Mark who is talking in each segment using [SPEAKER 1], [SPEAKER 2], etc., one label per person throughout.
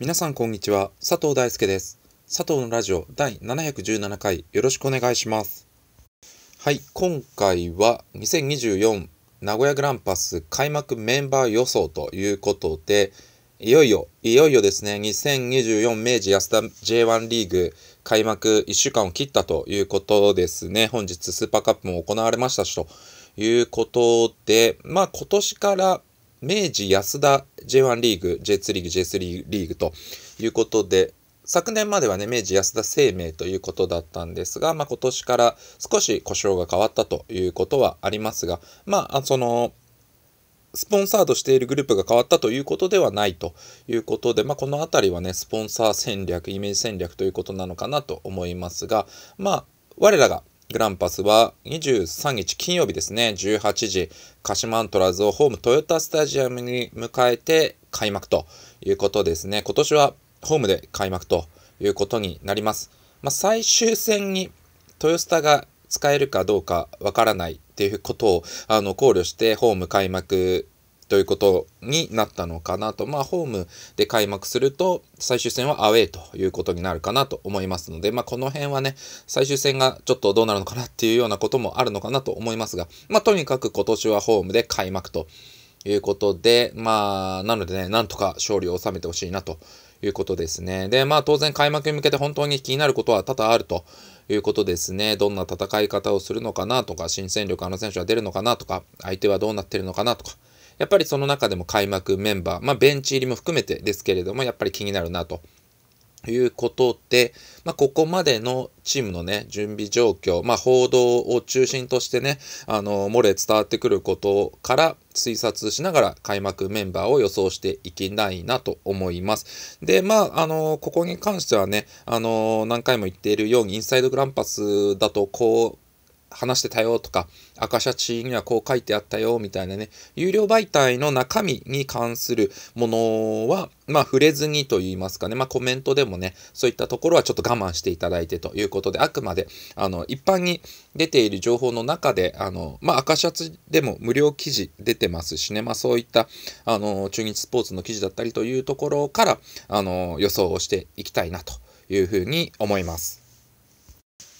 [SPEAKER 1] 皆さんこんにちは。佐藤大輔です。佐藤のラジオ第717回よろしくお願いします。はい、今回は2024名古屋グランパス開幕メンバー予想ということで、いよいよ、いよいよですね、2024明治安田 J1 リーグ開幕1週間を切ったということですね。本日スーパーカップも行われましたしということで、まあ今年から明治安田 J1 リーグ、J2 リーグ、J3 リーグということで、昨年まではね、明治安田生命ということだったんですが、まあ、今年から少し故障が変わったということはありますが、まあ、その、スポンサードしているグループが変わったということではないということで、まあ、このあたりはね、スポンサー戦略、イメージ戦略ということなのかなと思いますが、まあ、我らがグランパスは23日金曜日ですね、18時、鹿島アントラーズをホームトヨタスタジアムに迎えて開幕ということですね。今年はホームで開幕ということになります。まあ、最終戦にトヨスタが使えるかどうかわからないということをあの考慮してホーム開幕ということになったのかなと。まあ、ホームで開幕すると、最終戦はアウェイということになるかなと思いますので、まあ、この辺はね、最終戦がちょっとどうなるのかなっていうようなこともあるのかなと思いますが、まあ、とにかく今年はホームで開幕ということで、まあ、なのでね、なんとか勝利を収めてほしいなということですね。で、まあ、当然開幕に向けて本当に気になることは多々あると。いうことですね。どんな戦い方をするのかなとか、新戦力あの選手は出るのかなとか、相手はどうなってるのかなとか、やっぱりその中でも開幕メンバー、まあ、ベンチ入りも含めてですけれども、やっぱり気になるなと。いうことで、まあ、ここまでのチームのね、準備状況、まあ、報道を中心としてね、あの、漏れ伝わってくることから推察しながら開幕メンバーを予想していきたいなと思います。で、まあ、あの、ここに関してはね、あの、何回も言っているように、インサイドグランパスだと、こう、話してたよとか、赤シャチにはこう書いてあったよみたいなね、有料媒体の中身に関するものは、まあ触れずにと言いますかね、まあコメントでもね、そういったところはちょっと我慢していただいてということで、あくまで、あの、一般に出ている情報の中で、あの、まあ赤シャツでも無料記事出てますしね、まあそういった、あの、中日スポーツの記事だったりというところから、あの、予想をしていきたいなというふうに思います。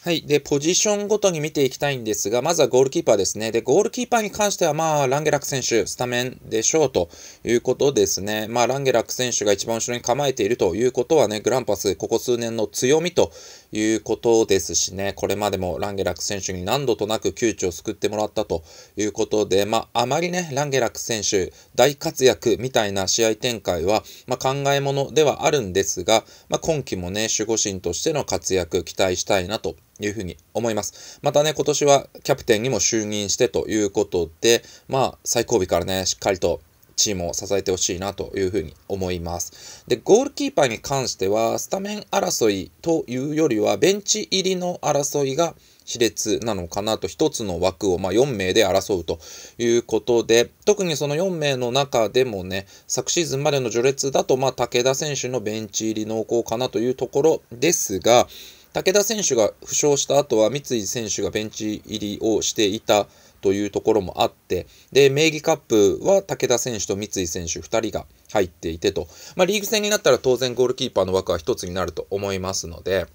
[SPEAKER 1] はい。で、ポジションごとに見ていきたいんですが、まずはゴールキーパーですね。で、ゴールキーパーに関しては、まあ、ランゲラック選手、スタメンでしょうということですね。まあ、ランゲラック選手が一番後ろに構えているということはね、グランパス、ここ数年の強みということですしね、これまでもランゲラック選手に何度となく窮地を救ってもらったということで、まあ、あまりね、ランゲラック選手、大活躍みたいな試合展開は、まあ、考えものではあるんですが、まあ、今季もね、守護神としての活躍、期待したいなというふうに思います。またね、今年はキャプテンにも就任してということで、まあ、最後尾からね、しっかりとチームを支えてほしいなというふに思います。で、ゴールキーパーに関しては、スタメン争いというよりは、ベンチ入りの争いが熾烈なのかなと、1つの枠を、まあ、4名で争うということで、特にその4名の中でもね、昨シーズンまでの序列だと、まあ、武田選手のベンチ入り濃厚かなというところですが、武田選手が負傷した後は三井選手がベンチ入りをしていたというところもあって、で、名義カップは武田選手と三井選手2人が入っていてと、まあ、リーグ戦になったら当然ゴールキーパーの枠は1つになると思いますので、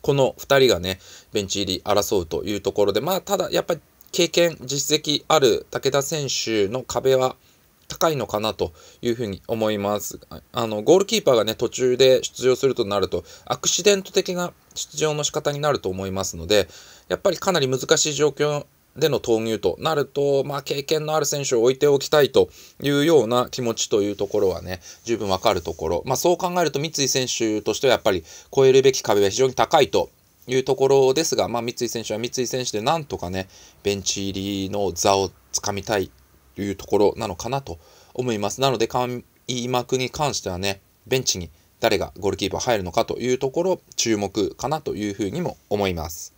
[SPEAKER 1] この2人がね、ベンチ入り争うというところで、まあ、ただやっぱり経験、実績ある武田選手の壁は高いのかなというふうに思います。あの、ゴールキーパーがね、途中で出場するとなると、アクシデント的な出場の仕方になると思いますので、やっぱりかなり難しい状況での投入となると、まあ、経験のある選手を置いておきたいというような気持ちというところはね、十分わかるところ。まあ、そう考えると三井選手としてはやっぱり超えるべき壁は非常に高いというところですが、まあ、三井選手は三井選手でなんとかね、ベンチ入りの座をつかみたいというところなのかなと思います。なので、開幕に関してはね、ベンチに誰がゴールキーパー入るのかというところ、注目かなというふうにも思います。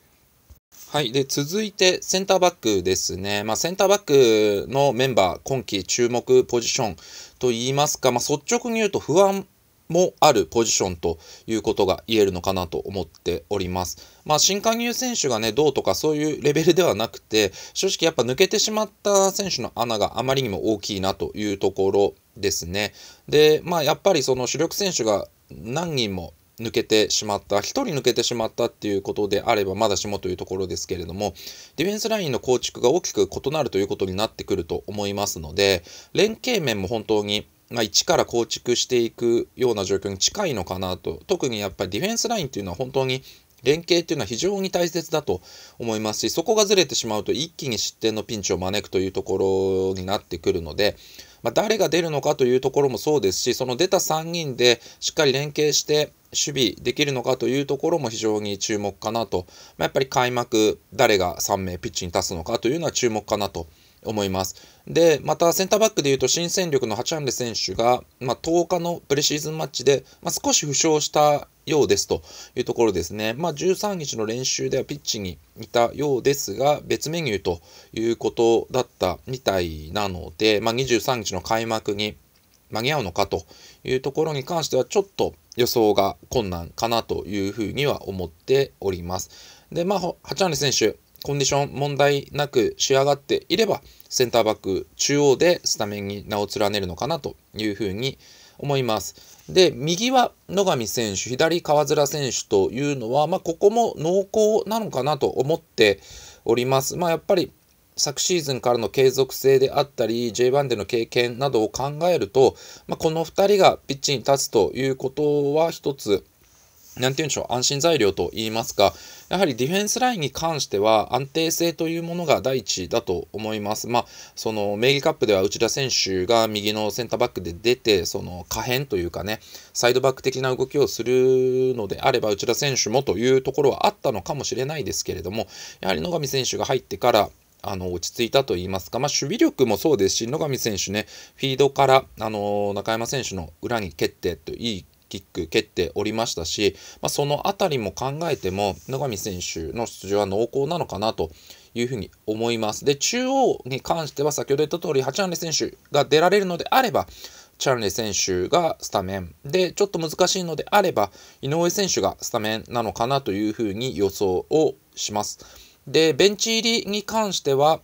[SPEAKER 1] はい、で続いてセンターバックですね、まあ、センターバックのメンバー、今季注目ポジションといいますか、まあ、率直に言うと不安もあるポジションということが言えるのかなと思っております。まあ、新加入選手がね、どうとかそういうレベルではなくて、正直やっぱ抜けてしまった選手の穴があまりにも大きいなというところですね。で、まあ、やっぱりその主力選手が何人も抜けてしまった、1人抜けてしまったっていうことであれば、まだしもというところですけれども、ディフェンスラインの構築が大きく異なるということになってくると思いますので、連携面も本当にまあ、一から構築していくような状況に近いのかなと特にやっぱりディフェンスラインっていうのは本当に連携っていうのは非常に大切だと思いますしそこがずれてしまうと一気に失点のピンチを招くというところになってくるので、まあ、誰が出るのかというところもそうですしその出た3人でしっかり連携して守備できるのかというところも非常に注目かなと、まあ、やっぱり開幕誰が3名ピッチに立つのかというのは注目かなと思います。で、またセンターバックでいうと新戦力のハチャンレ選手が、まあ、10日のプレシーズンマッチで、まあ、少し負傷したようですというところですね。まあ、13日の練習ではピッチにいたようですが、別メニューということだったみたいなので、まあ、23日の開幕に間に合うのかというところに関してはちょっと予想が困難かなというふうには思っております。で、まあ、ハチャンレ選手、コンディション問題なく仕上がっていれば、センターバック中央でスタメンに名を連ねるのかなというふうに思います。で、右は野上選手、左川面選手というのは、まあ、ここも濃厚なのかなと思っております。まあ、やっぱり昨シーズンからの継続性であったり J1 での経験などを考えると、まあ、この2人がピッチに立つということは一つなんて言うんでしょう、安心材料と言いますか、やはりディフェンスラインに関しては安定性というものが第一だと思います。まあ、その名義カップでは内田選手が右のセンターバックで出て、その可変というかね、サイドバック的な動きをするのであれば、内田選手もというところはあったのかもしれないですけれども、やはり野上選手が入ってから、あの落ち着いたといいますか、まあ、守備力もそうですし、野上選手ね、フィードからあの中山選手の裏に蹴ってといいキック蹴っておりましたし、まあ、その辺りも考えても野上選手の出場は濃厚なのかなというふうに思います。で、中央に関しては先ほど言った通り、ンレ選手が出られるのであれば、チャンレ選手がスタメンで、ちょっと難しいのであれば、井上選手がスタメンなのかなというふうに予想をします。で、ベンチ入りに関しては、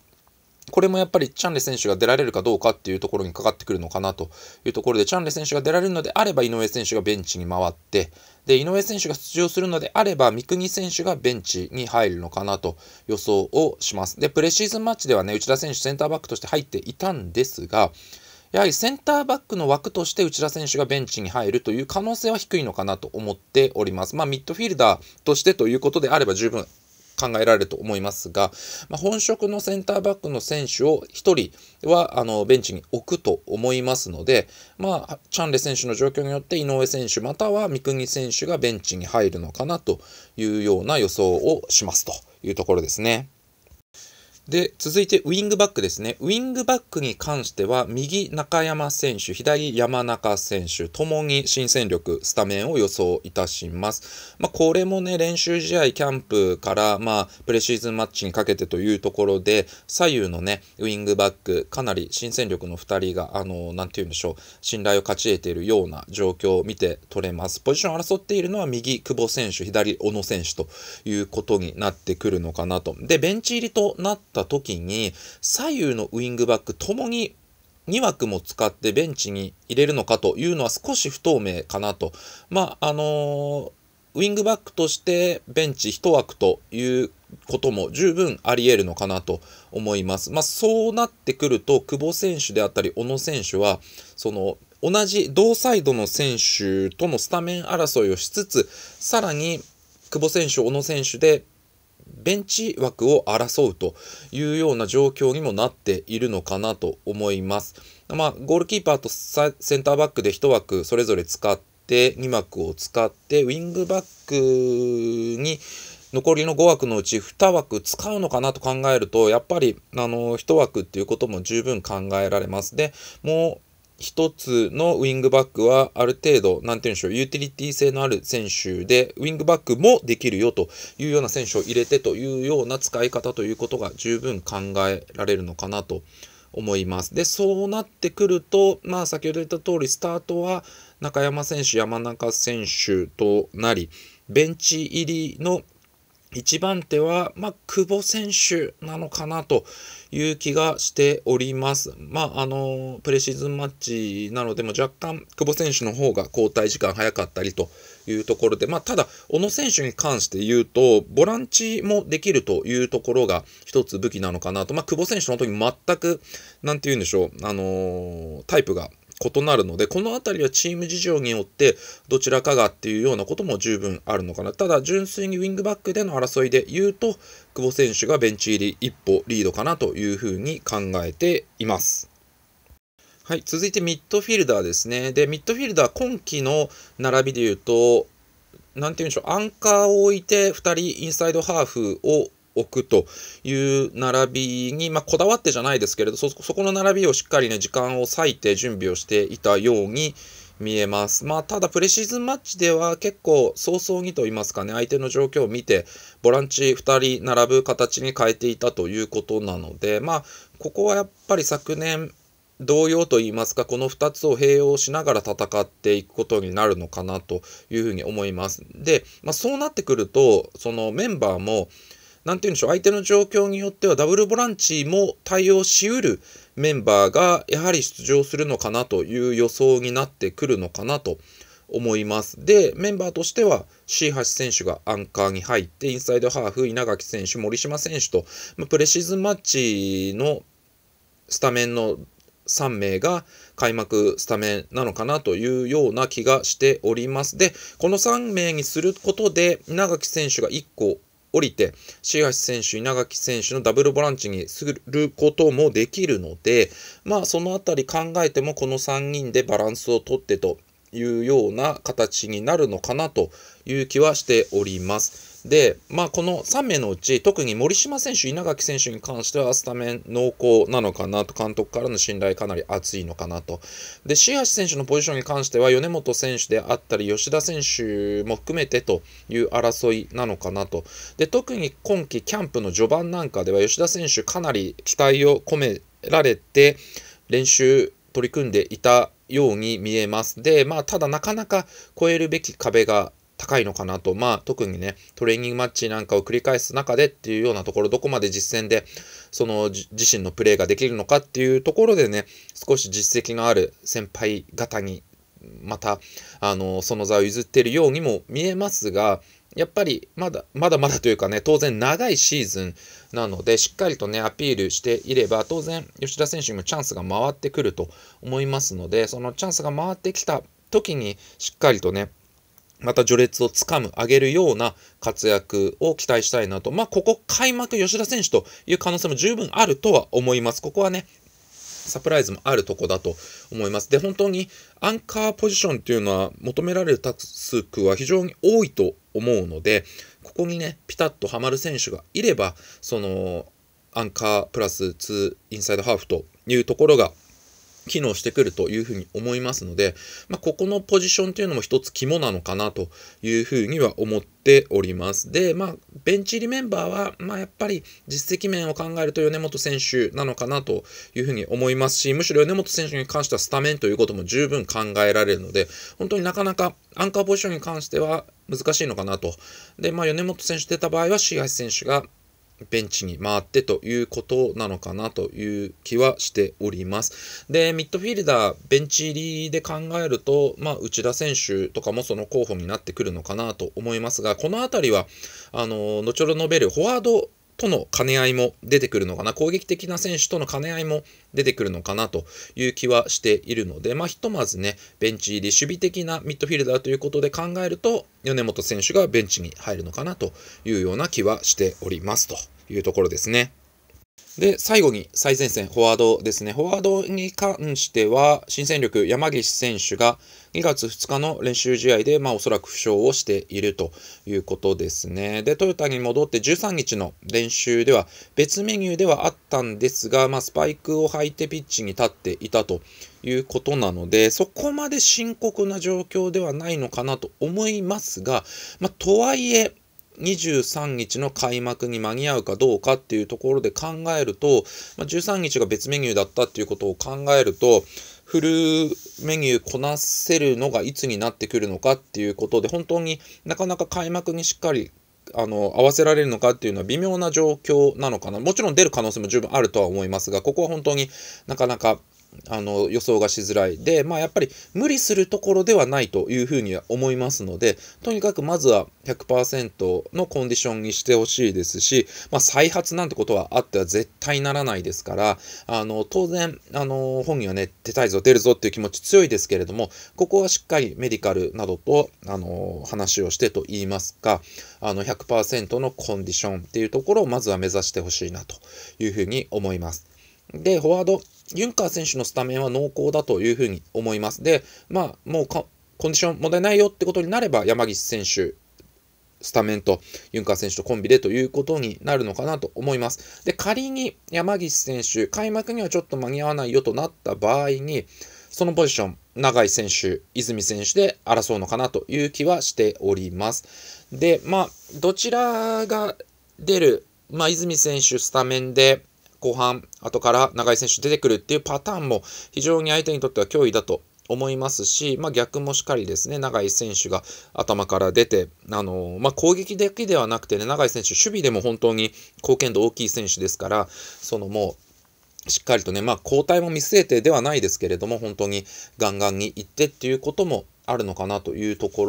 [SPEAKER 1] これもやっぱりチャンレ選手が出られるかどうかっていうところにかかってくるのかなというところで、チャンレ選手が出られるのであれば井上選手がベンチに回って、で、井上選手が出場するのであれば、三國選手がベンチに入るのかなと予想をします。で、プレシーズンマッチではね、内田選手センターバックとして入っていたんですが、やはりセンターバックの枠として内田選手がベンチに入るという可能性は低いのかなと思っております。まあ、ミッドフィルダーとしてということであれば十分考えられると思いますが、まあ、本職のセンターバックの選手を1人はあのベンチに置くと思いますので、まあ、チャンレ選手の状況によって井上選手または三國選手がベンチに入るのかなというような予想をしますというところですね。で、続いてウィングバックですね。ウィングバックに関しては、右中山選手、左山中選手、ともに新戦力、スタメンを予想いたします。まあ、これもね、練習試合、キャンプから、まあ、プレシーズンマッチにかけてというところで、左右のね、ウィングバック、かなり新戦力の2人が、あの、なんて言うんでしょう、信頼を勝ち得ているような状況を見て取れます。ポジションを争っているのは、右、久保選手、左、小野選手ということになってくるのかなと。で、ベンチ入りとなったった時に、左右のウイングバックともに2枠も使ってベンチに入れるのかというのは少し不透明かなと。まあ、あのー、ウイングバックとしてベンチ1枠ということも十分あり得るのかなと思います。まあ、そうなってくると、久保選手であったり、小野選手は、その、同じ同サイドの選手とのスタメン争いをしつつ、さらに久保選手、小野選手でベンチ枠を争うというような状況にもなっているのかなと思います。まあ、ゴールキーパーとセンターバックで1枠それぞれ使って、2枠を使って、ウィングバックに残りの5枠のうち2枠使うのかなと考えると、やっぱり、あの、1枠っていうことも十分考えられます。で、もう、1つのウィングバックはある程度、なんて言うんでしょう、ユーティリティ性のある選手で、ウィングバックもできるよというような選手を入れてというような使い方ということが十分考えられるのかなと思います。で、そうなってくると、まあ先ほど言った通り、スタートは中山選手、山中選手となり、ベンチ入りの1番手は、まあ、久保選手なのかなという気がしております。まあ、あの、プレシーズンマッチなので、も若干、久保選手の方が交代時間早かったりというところで、まあ、ただ、小野選手に関して言うと、ボランチもできるというところが一つ武器なのかなと、まあ、久保選手の時全く、なんて言うんでしょう、あの、タイプが異なるので、このあたりはチーム事情によってどちらかがっていうようなことも十分あるのかな。ただ、純粋にウィングバックでの争いで言うと、久保選手がベンチ入り一歩リードかなというふうに考えています。はい、続いてミッドフィルダーですね。で、ミッドフィルダー今季の並びで言うと、何て言うんでしょう、アンカーを置いて2人インサイドハーフを置くという並びに、まあ、こだわってじゃないですけれどそ、そこの並びをしっかりね、時間を割いて準備をしていたように見えます。まあ、ただ、プレシーズンマッチでは結構早々にと言いますかね、相手の状況を見て、ボランチ2人並ぶ形に変えていたということなので、まあ、ここはやっぱり昨年、同様と言いますか、この2つを併用しながら戦っていくことになるのかなというふうに思います。で、まあ、そうなってくると、そのメンバーも、なんて言うんでしょう、相手の状況によってはダブルボランチも対応しうるメンバーがやはり出場するのかなという予想になってくるのかなと思います。で、メンバーとしては C 橋選手がアンカーに入って、インサイドハーフ、稲垣選手、森島選手と、プレシーズンマッチのスタメンの3名が開幕スタメンなのかなというような気がしております。で、この3名にすることで、稲垣選手が1個降りて、椎橋選手、稲垣選手のダブルボランチにすることもできるので、まあ、そのあたり考えても、この3人でバランスをとってというような形になるのかなという気はしております。で、まあ、この3名のうち、特に森島選手、稲垣選手に関しては、スタメン濃厚なのかなと、監督からの信頼かなり厚いのかなと。で、新橋選手のポジションに関しては、米本選手であったり、吉田選手も含めてという争いなのかなと。で、特に今季キャンプの序盤なんかでは、吉田選手、かなり期待を込められて、練習取り組んでいたように見えます。で、まあ、ただなかなか超えるべき壁が高いのかなと、まあ、特にね、トレーニングマッチなんかを繰り返す中でっていうようなところ、どこまで実戦で、その自身のプレーができるのかっていうところでね、少し実績のある先輩方に、また、あの、その座を譲ってるようにも見えますが、やっぱりまだまだまだというかね、当然長いシーズンなので、しっかりとね、アピールしていれば、当然吉田選手にもチャンスが回ってくると思いますので、そのチャンスが回ってきた時に、しっかりとね、また序列をつかむ、上げるような活躍を期待したいなと。まあ、ここ開幕吉田選手という可能性も十分あるとは思います。ここはね、サプライズもあるとこだと思います。で、本当にアンカーポジションっていうのは求められるタスクは非常に多いと思うので、ここにね、ピタッとはまる選手がいれば、その、アンカープラス2インサイドハーフというところが機能してくるというふうに思いますので、まあ、ここのポジションというのも一つ肝なのかなというふうには思っております。で、まあ、ベンチ入りメンバーは、まあ、やっぱり実績面を考えると米本選手なのかなというふうに思いますし、むしろ米本選手に関してはスタメンということも十分考えられるので、本当になかなかアンカーポジションに関しては難しいのかなと。で、まあ、米本選手出た場合は、シー選手がベンチに回ってということなのかなという気はしております。で、ミッドフィルダー、ベンチ入りで考えると、まあ、内田選手とかもその候補になってくるのかなと思いますが、このあたりは、あの、後ほど述べるフォワードとの兼ね合いも出てくるのかな、攻撃的な選手との兼ね合いも出てくるのかなという気はしているので、まあ、ひとまずね、ベンチ入り、守備的なミッドフィルダーということで考えると、米本選手がベンチに入るのかなというような気はしておりますというところですね。で、最後に最前線、フォワードですね。フォワードに関しては、新戦力、山岸選手が2月2日の練習試合で、まあ、おそらく負傷をしているということですね。で、トヨタに戻って13日の練習では、別メニューではあったんですが、まあ、スパイクを履いてピッチに立っていたということなので、そこまで深刻な状況ではないのかなと思いますが、まあ、とはいえ、23日の開幕に間に合うかどうかっていうところで考えると、まあ、13日が別メニューだったっていうことを考えると、フルメニューこなせるのがいつになってくるのかっていうことで、本当になかなか開幕にしっかりあの合わせられるのかっていうのは微妙な状況なのかな。もちろん出る可能性も十分あるとは思いますが、ここは本当になかなかあの予想がしづらいで、まあ、やっぱり無理するところではないというふうには思いますのでとにかくまずは100%のコンディションにしてほしいですし、まあ、再発なんてことはあっては絶対ならないですからあの当然あの本人はね出たいぞ出るぞっていう気持ち強いですけれどもここはしっかりメディカルなどとあの話をしてと言いますかあの100%のコンディションっていうところをまずは目指してほしいなというふうに思います。で、フォワード、ユンカー選手のスタメンは濃厚だというふうに思います。で、まあ、もうコンディション問題ないよってことになれば、山岸選手、スタメンとユンカー選手とコンビでということになるのかなと思います。で、仮に山岸選手、開幕にはちょっと間に合わないよとなった場合に、そのポジション、永井選手、泉選手で争うのかなという気はしております。で、まあ、どちらが出る、まあ、泉選手スタメンで、後半、後から長井選手出てくるっていうパターンも非常に相手にとっては脅威だと思いますし、まあ、逆もしっかりですね、永井選手が頭から出て、あのまあ、攻撃だけではなくてね、永井選手、守備でも本当に貢献度大きい選手ですから、そのもう、しっかりとね、まあ、交代も見据えてではないですけれども、本当にガンガンにいってっていうこともあるのかなというとこ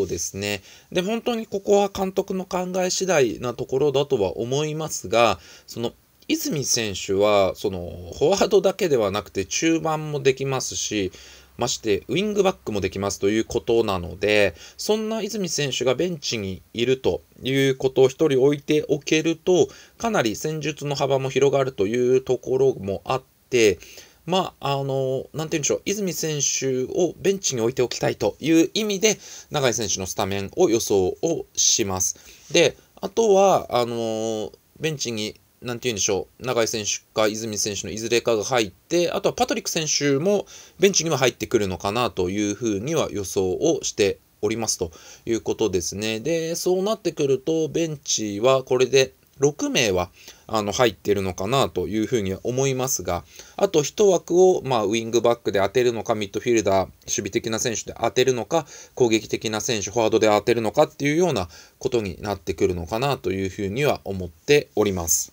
[SPEAKER 1] ろですね。で、本当にここは監督の考え次第なところだとは思いますが、その泉選手はそのフォワードだけではなくて中盤もできますしましてウイングバックもできますということなのでそんな泉選手がベンチにいるということを1人置いておけるとかなり戦術の幅も広がるというところもあってまあ、あの、何て言うんでしょう、泉選手をベンチに置いておきたいという意味で、永井選手のスタメンを予想をします。で、あとは、あの、ベンチになんて言うんでしょう、永井選手か泉選手のいずれかが入って、あとはパトリック選手もベンチには入ってくるのかなというふうには予想をしておりますということですね。で、そうなってくると、ベンチはこれで6名はあの入ってるのかなというふうには思いますが、あと1枠を、まあ、ウイングバックで当てるのか、ミッドフィルダー、守備的な選手で当てるのか、攻撃的な選手、フォワードで当てるのかっていうようなことになってくるのかなというふうには思っております。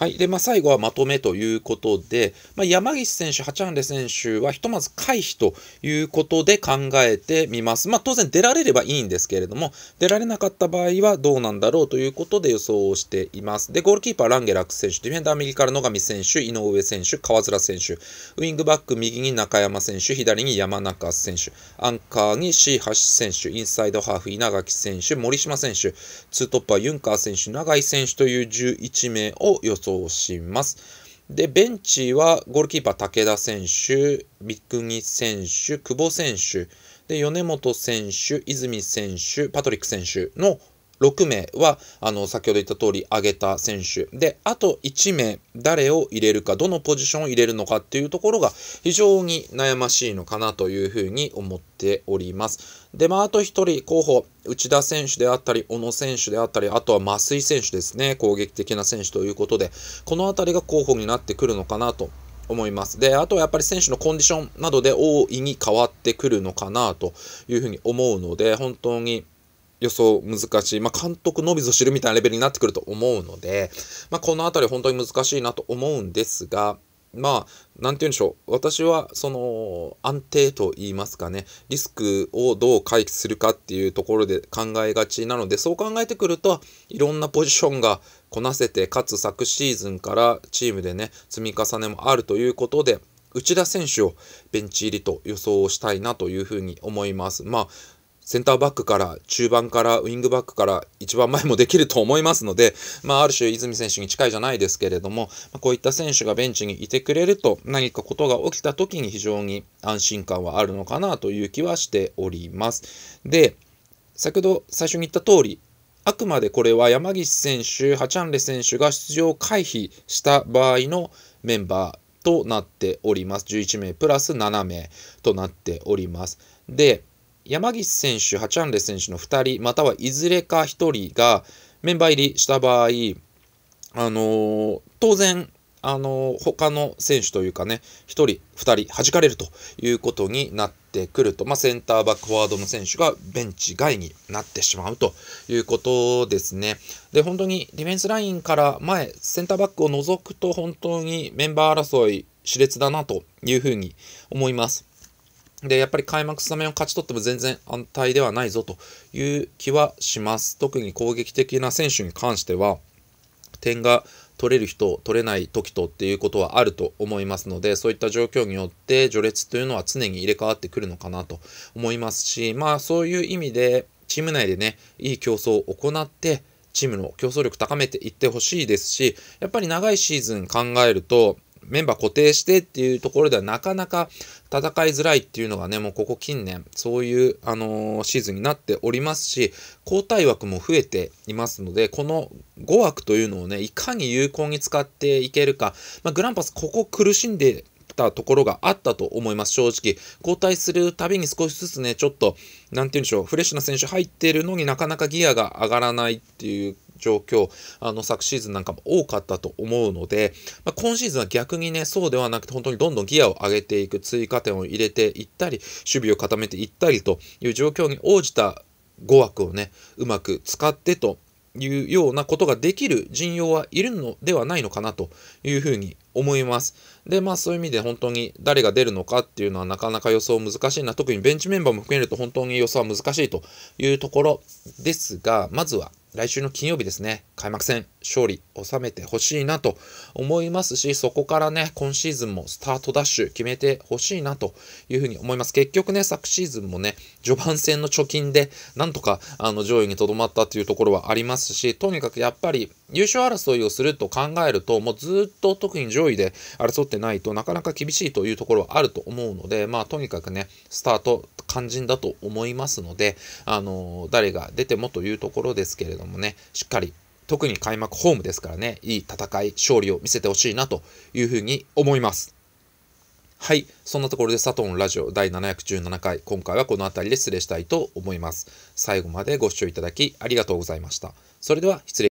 [SPEAKER 1] はい。で、まあ、最後はまとめということで、まあ、山岸選手、八チレ選手はひとまず回避ということで考えてみます。まあ、当然出られればいいんですけれども、出られなかった場合はどうなんだろうということで予想をしています。で、ゴールキーパー、ランゲラック選手、ディフェンダー右から野上選手、井上選手、川面選手、ウイングバック右に中山選手、左に山中選手、アンカーに椎橋選手、インサイドハーフ、稲垣選手、森島選手、ツートップはユンカー選手、永井選手という11名を予想走します。で、ベンチはゴールキーパー武田選手、三國選手、久保選手、で、米本選手、泉選手、パトリック選手の6名は、あの、先ほど言った通り上げた選手。で、あと1名、誰を入れるか、どのポジションを入れるのかっていうところが非常に悩ましいのかなというふうに思っております。で、まあ、あと1人候補、内田選手であったり、小野選手であったり、あとは増井選手ですね、攻撃的な選手ということで、この辺りが候補になってくるのかなと思います。で、あとはやっぱり選手のコンディションなどで大いに変わってくるのかなというふうに思うので、本当に予想難しい、まあ、監督のみぞ知るみたいなレベルになってくると思うので、まあ、この辺り本当に難しいなと思うんですが、まあ、なんて言うんでしょう。私は、その、安定と言いますかね、リスクをどう回避するかっていうところで考えがちなので、そう考えてくると、いろんなポジションがこなせて、かつ昨シーズンからチームでね、積み重ねもあるということで、内田選手をベンチ入りと予想したいなというふうに思います。まあ、センターバックから中盤からウイングバックから一番前もできると思いますので、まあ、ある種泉選手に近いじゃないですけれども、こういった選手がベンチにいてくれると何かことが起きた時に非常に安心感はあるのかなという気はしております。で、先ほど最初に言った通り、あくまでこれは山岸選手、ハチャンレ選手が出場回避した場合のメンバーとなっております。11名プラス7名となっております。で、山岸選手、ハチャンレ選手の2人、またはいずれか1人がメンバー入りした場合、あのー、当然、あのー、他の選手というかね、1人、2人、弾かれるということになってくると、まあ、センターバック、フォワードの選手がベンチ外になってしまうということですね。で、本当にディフェンスラインから前、センターバックを除くと、本当にメンバー争い、熾烈だなというふうに思います。で、やっぱり開幕スタメンを勝ち取っても全然安泰ではないぞという気はします。特に攻撃的な選手に関しては、点が取れる人、取れない時とっていうことはあると思いますので、そういった状況によって序列というのは常に入れ替わってくるのかなと思いますし、まあそういう意味で、チーム内でね、いい競争を行って、チームの競争力高めていってほしいですし、やっぱり長いシーズン考えると、メンバー固定してっていうところではなかなか戦いづらいっていうのがね、もうここ近年、そういう、あのー、シーズンになっておりますし、交代枠も増えていますので、この5枠というのをね、いかに有効に使っていけるか、まあ、グランパス、ここ苦しんでたところがあったと思います、正直。交代するたびに少しずつね、ちょっと、なんて言うんでしょう、フレッシュな選手入っているのになかなかギアが上がらないっていう状況、あの昨シーズンなんかも多かったと思うので、まあ、今シーズンは逆にね、そうではなくて、本当にどんどんギアを上げていく、追加点を入れていったり、守備を固めていったりという状況に応じた5枠をね、うまく使ってというようなことができる陣容はいるのではないのかなというふうに思います。で、まあそういう意味で本当に誰が出るのかっていうのはなかなか予想難しいな。特にベンチメンバーも含めると本当に予想は難しいというところですが、まずは来週の金曜日ですね、開幕戦、勝利収めてほしいなと思いますし、そこからね、今シーズンもスタートダッシュ決めてほしいなというふうに思います。結局ね、昨シーズンもね、序盤戦の貯金で、なんとかあの上位にとどまったというところはありますし、とにかくやっぱり優勝争いをすると考えると、もうずっと特に上位で争ってないとなかなか厳しいというところはあると思うので、まあとにかくね、スタート肝心だと思いますので、あのー、誰が出てもというところですけれどもね、しっかり特に開幕ホームですからね、いい戦い、勝利を見せてほしいなというふうに思います。はい。そんなところで佐藤のラジオ第717回、今回はこの辺りで失礼したいと思います。最後までご視聴いただきありがとうございました。それでは失礼。